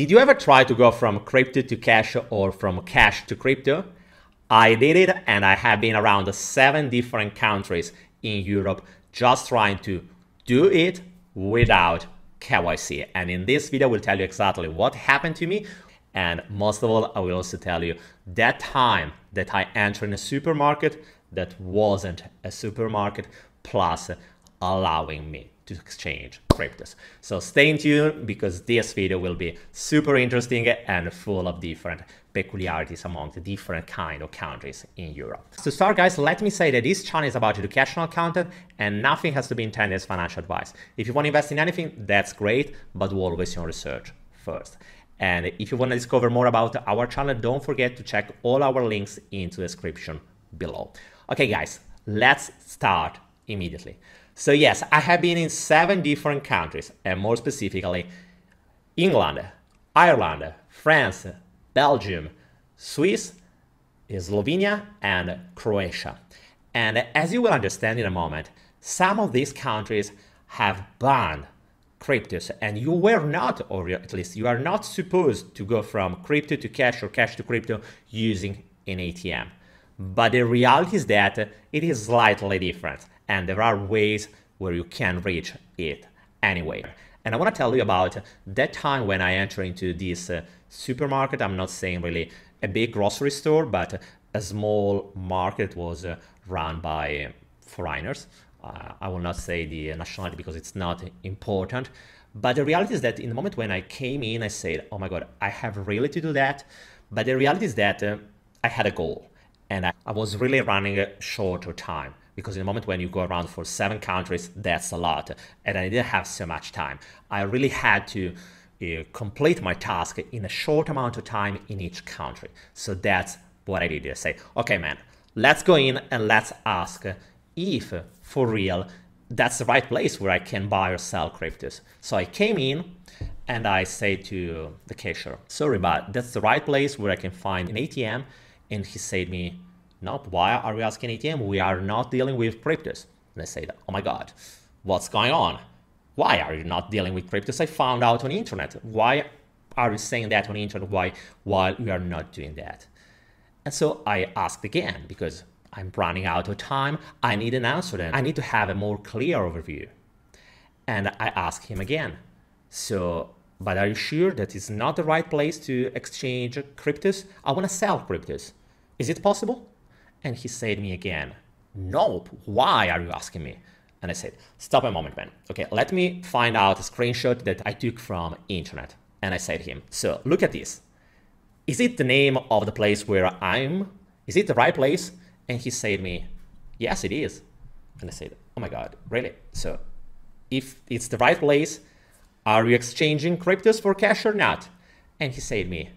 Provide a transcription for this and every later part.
Did you ever try to go from crypto to cash or from cash to crypto? I did it and I have been around seven different countries in Europe just trying to do it without KYC. And in this video, we'll tell you exactly what happened to me. And most of all, I will also tell you that time that I entered a supermarket that wasn't a supermarket plus allowing me to exchange cryptos. So stay in tune because this video will be super interesting and full of different peculiarities among the different kind of countries in Europe. To start guys, let me say that this channel is about educational content and nothing has to be intended as financial advice. If you want to invest in anything, that's great, but always your research first. And if you want to discover more about our channel, don't forget to check all our links in the description below. Okay guys, let's start immediately. So yes, I have been in seven different countries, and more specifically, England, Ireland, France, Belgium, Swiss, Slovenia, and Croatia. And as you will understand in a moment, some of these countries have banned cryptos and you were not or at least you are not supposed to go from crypto to cash or cash to crypto using an ATM but the reality is that it is slightly different and there are ways where you can reach it anyway. And I want to tell you about that time when I enter into this uh, supermarket. I'm not saying really a big grocery store, but a small market was uh, run by foreigners. Uh, I will not say the nationality because it's not important. But the reality is that in the moment when I came in, I said, oh my God, I have really to do that. But the reality is that uh, I had a goal and I, I was really running short shorter time because in the moment when you go around for seven countries, that's a lot, and I didn't have so much time. I really had to uh, complete my task in a short amount of time in each country. So that's what I did. I say, okay, man, let's go in and let's ask if for real that's the right place where I can buy or sell cryptos. So I came in and I say to the cashier, sorry, but that's the right place where I can find an ATM and he said to me, nope, why are we asking ATM? We are not dealing with cryptos. And I said, oh my God, what's going on? Why are you not dealing with cryptos? I found out on the internet. Why are you saying that on the internet? Why, why we are not doing that? And so I asked again because I'm running out of time. I need an answer then. I need to have a more clear overview. And I asked him again. So, but are you sure that it's not the right place to exchange cryptos? I want to sell cryptos. Is it possible? And he said to me again, Nope, why are you asking me? And I said, Stop a moment, man. Okay, let me find out a screenshot that I took from internet. And I said to him, So look at this. Is it the name of the place where I'm? Is it the right place? And he said to me, Yes, it is. And I said, Oh my God, really? So if it's the right place, are you exchanging cryptos for cash or not? And he said to me,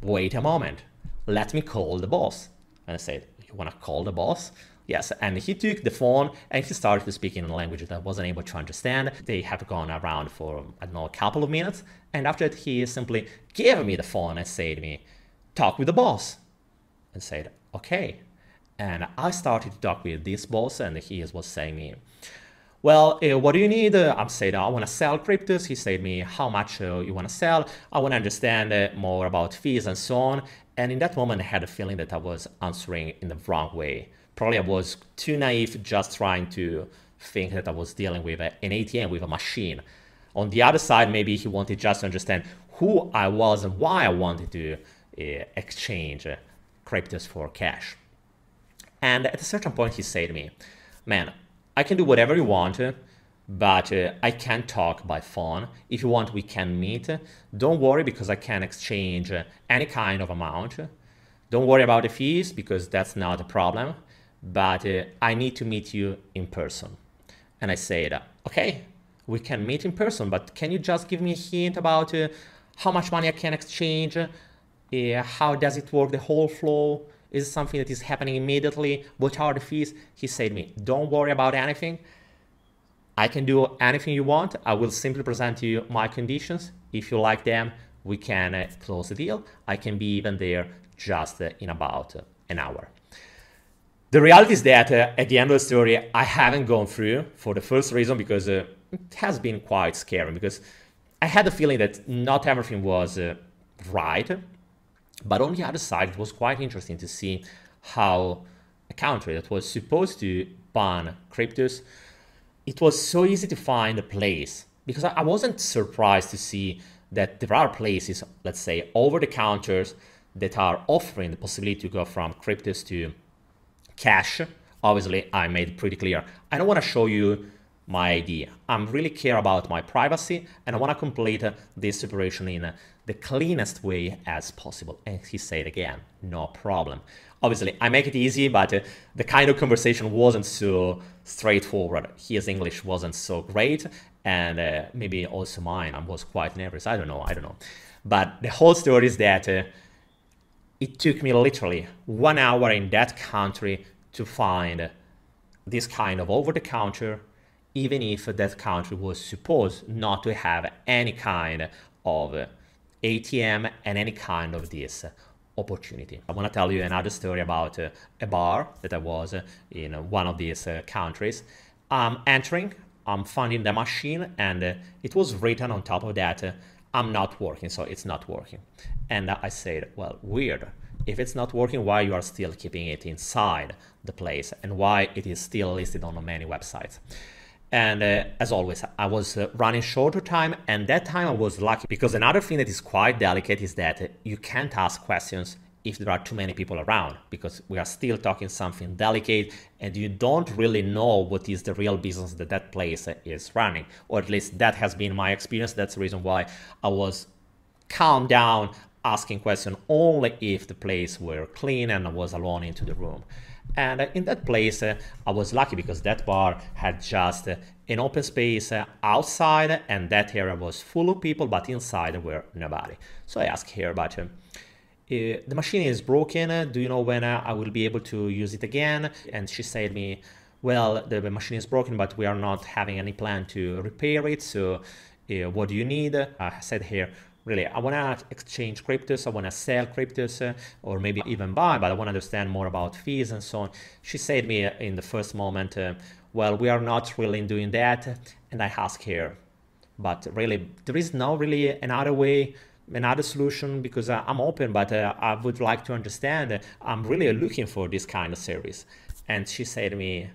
Wait a moment let me call the boss. And I said, you want to call the boss? Yes, and he took the phone and he started to speak in a language that I wasn't able to understand. They have gone around for, I don't know, a couple of minutes. And after that, he simply gave me the phone and said to me, talk with the boss. And said, okay. And I started to talk with this boss and he was saying me, well, uh, what do you need? Uh, I'm saying, I want to sell cryptos. He said me, how much uh, you want to sell? I want to understand eh, more about fees and so on. And in that moment, I had a feeling that I was answering in the wrong way. Probably I was too naive just trying to think that I was dealing with an ATM, with a machine. On the other side, maybe he wanted just to understand who I was and why I wanted to uh, exchange uh, cryptos for cash. And at a certain point, he said to me, Man, I can do whatever you want. Eh, but uh, I can talk by phone. If you want, we can meet. Don't worry because I can exchange uh, any kind of amount. Don't worry about the fees because that's not a problem, but uh, I need to meet you in person. And I said, okay, we can meet in person, but can you just give me a hint about uh, how much money I can exchange? Uh, how does it work, the whole flow? Is something that is happening immediately? What are the fees? He said me, don't worry about anything. I can do anything you want. I will simply present you my conditions. If you like them, we can uh, close the deal. I can be even there just uh, in about uh, an hour. The reality is that uh, at the end of the story, I haven't gone through for the first reason because uh, it has been quite scary because I had the feeling that not everything was uh, right. But on the other side, it was quite interesting to see how a country that was supposed to ban cryptos it was so easy to find a place because I wasn't surprised to see that there are places, let's say, over the counters that are offering the possibility to go from cryptos to cash. Obviously, I made pretty clear. I don't want to show you my idea. I'm really care about my privacy and I want to complete uh, this operation in uh, the cleanest way as possible. And he said again, no problem. Obviously, I make it easy, but uh, the kind of conversation wasn't so straightforward. His English wasn't so great and uh, maybe also mine. I was quite nervous. I don't know. I don't know. But the whole story is that uh, it took me literally one hour in that country to find this kind of over-the-counter even if that country was supposed not to have any kind of ATM and any kind of this opportunity. I want to tell you another story about a bar that I was in one of these countries. I'm entering, I'm finding the machine, and it was written on top of that, I'm not working, so it's not working. And I said, well, weird. If it's not working, why you are still keeping it inside the place and why it is still listed on many websites? And uh, as always, I was uh, running short of time, and that time I was lucky because another thing that is quite delicate is that uh, you can't ask questions if there are too many people around because we are still talking something delicate and you don't really know what is the real business that that place uh, is running or at least that has been my experience that's the reason why i was calm down asking question only if the place were clean and i was alone into the room and in that place, I was lucky because that bar had just an open space outside and that area was full of people, but inside were nobody. So I asked here about him. Uh, the machine is broken. do you know when I will be able to use it again? And she said me, well, the, the machine is broken, but we are not having any plan to repair it. So uh, what do you need? I said here, really i want to exchange cryptos i want to sell cryptos uh, or maybe even buy but i want to understand more about fees and so on she said me uh, in the first moment uh, well we are not really doing that and i ask her but really there is no really another way another solution because uh, i'm open but uh, i would like to understand uh, i'm really looking for this kind of service and she said to me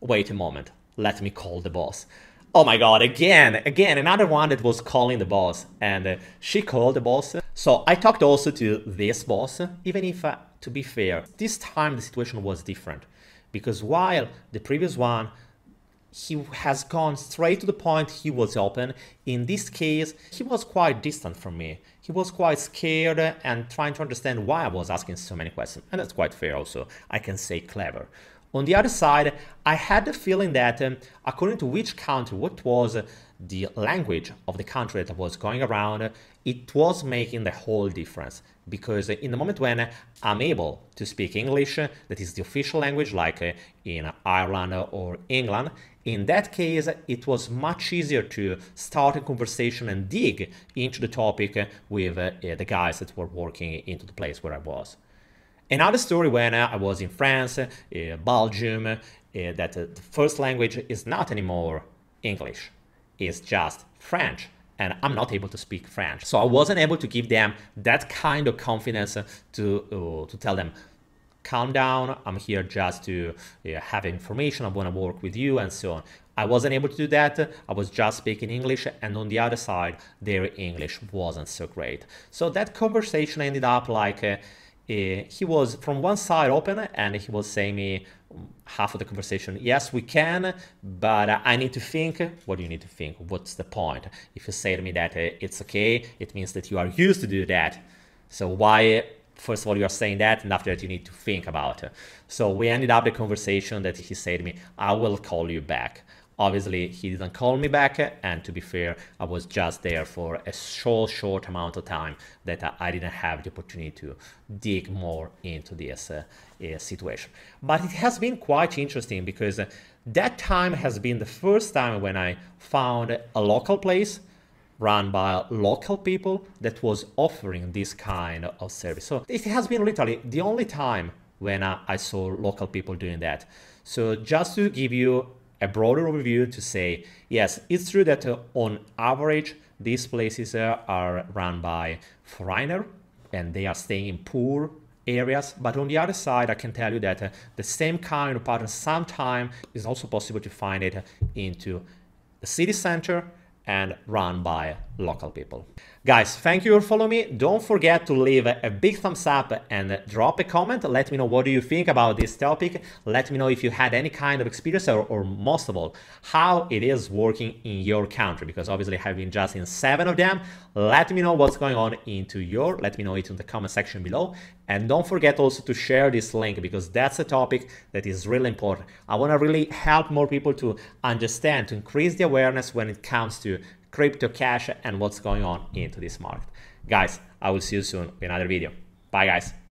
wait a moment let me call the boss oh my god, again, again, another one that was calling the boss, and uh, she called the boss. So I talked also to this boss, even if, uh, to be fair, this time the situation was different, because while the previous one, he has gone straight to the point he was open. In this case, he was quite distant from me. He was quite scared and trying to understand why I was asking so many questions. And that's quite fair also. I can say clever. On the other side, I had the feeling that um, according to which country, what was the language of the country that was going around, it was making the whole difference. Because in the moment when I'm able to speak English, that is the official language, like uh, in Ireland or England, in that case, it was much easier to start a conversation and dig into the topic with uh, the guys that were working into the place where I was. Another story when I was in France, uh, Belgium, uh, that uh, the first language is not anymore English, it's just French. And I'm not able to speak French. So I wasn't able to give them that kind of confidence to, uh, to tell them, calm down, I'm here just to uh, have information, I wanna work with you and so on. I wasn't able to do that, I was just speaking English and on the other side, their English wasn't so great. So that conversation ended up like, uh, uh, he was from one side open and he was saying me um, half of the conversation yes we can but i need to think what do you need to think what's the point if you say to me that uh, it's okay it means that you are used to do that so why first of all you are saying that and after that you need to think about it so we ended up the conversation that he said to me i will call you back Obviously, he didn't call me back, and to be fair, I was just there for a so short amount of time that I didn't have the opportunity to dig more into this uh, uh, situation. But it has been quite interesting because that time has been the first time when I found a local place run by local people that was offering this kind of service. So it has been literally the only time when I, I saw local people doing that. So just to give you a broader overview to say, yes, it's true that uh, on average, these places uh, are run by foreigner and they are staying in poor areas. But on the other side, I can tell you that uh, the same kind of pattern sometimes is also possible to find it uh, into the city center and run by local people. Guys, thank you for following me. Don't forget to leave a big thumbs up and drop a comment. Let me know what do you think about this topic. Let me know if you had any kind of experience or, or most of all, how it is working in your country, because obviously I've been just in seven of them. Let me know what's going on into your, let me know it in the comment section below. And don't forget also to share this link because that's a topic that is really important. I want to really help more people to understand, to increase the awareness when it comes to crypto cash and what's going on into this market. Guys, I will see you soon in another video. Bye guys.